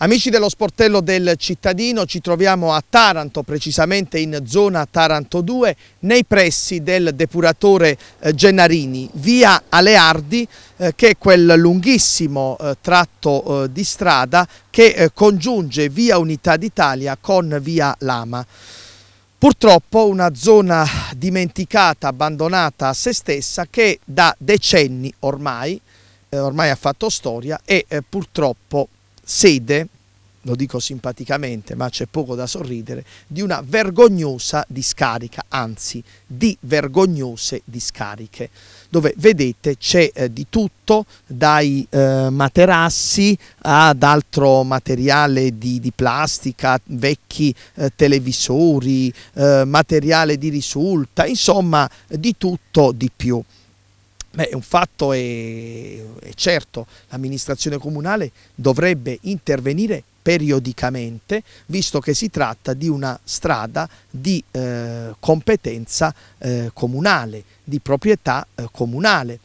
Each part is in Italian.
Amici dello sportello del cittadino, ci troviamo a Taranto, precisamente in zona Taranto 2, nei pressi del depuratore eh, Gennarini, via Aleardi, eh, che è quel lunghissimo eh, tratto di strada che congiunge via Unità d'Italia con via Lama. Purtroppo una zona dimenticata, abbandonata a se stessa, che da decenni ormai, ormai ha fatto storia, è purtroppo sede, lo dico simpaticamente ma c'è poco da sorridere, di una vergognosa discarica, anzi di vergognose discariche, dove vedete c'è eh, di tutto, dai eh, materassi ad altro materiale di, di plastica, vecchi eh, televisori, eh, materiale di risulta, insomma di tutto di più. Beh, un fatto è, è certo, l'amministrazione comunale dovrebbe intervenire periodicamente, visto che si tratta di una strada di eh, competenza eh, comunale, di proprietà eh, comunale.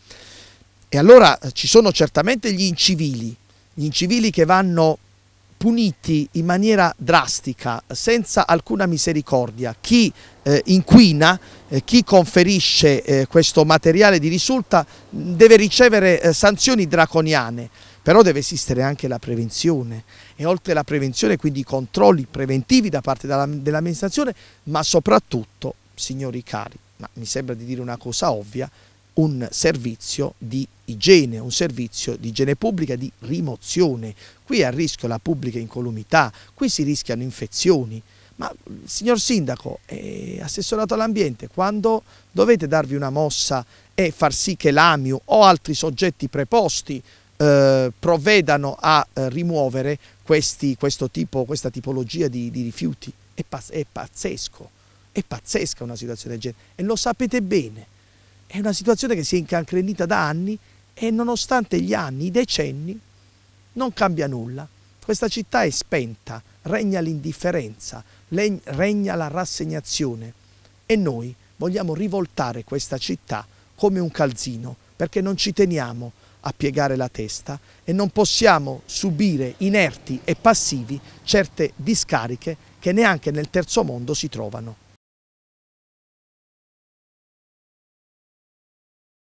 E allora eh, ci sono certamente gli incivili, gli incivili che vanno puniti in maniera drastica, senza alcuna misericordia, chi eh, inquina, eh, chi conferisce eh, questo materiale di risulta deve ricevere eh, sanzioni draconiane, però deve esistere anche la prevenzione e oltre alla prevenzione quindi i controlli preventivi da parte dell'amministrazione, ma soprattutto, signori cari, ma mi sembra di dire una cosa ovvia, un servizio di igiene, un servizio di igiene pubblica, di rimozione. Qui è a rischio la pubblica incolumità, qui si rischiano infezioni. Ma signor Sindaco, eh, assessorato all'ambiente, quando dovete darvi una mossa e far sì che l'AMIU o altri soggetti preposti eh, provvedano a eh, rimuovere questi, tipo, questa tipologia di, di rifiuti? È, paz è pazzesco, è pazzesca una situazione del genere e lo sapete bene. È una situazione che si è incancrenita da anni e nonostante gli anni, i decenni, non cambia nulla. Questa città è spenta, regna l'indifferenza, regna la rassegnazione e noi vogliamo rivoltare questa città come un calzino perché non ci teniamo a piegare la testa e non possiamo subire inerti e passivi certe discariche che neanche nel terzo mondo si trovano.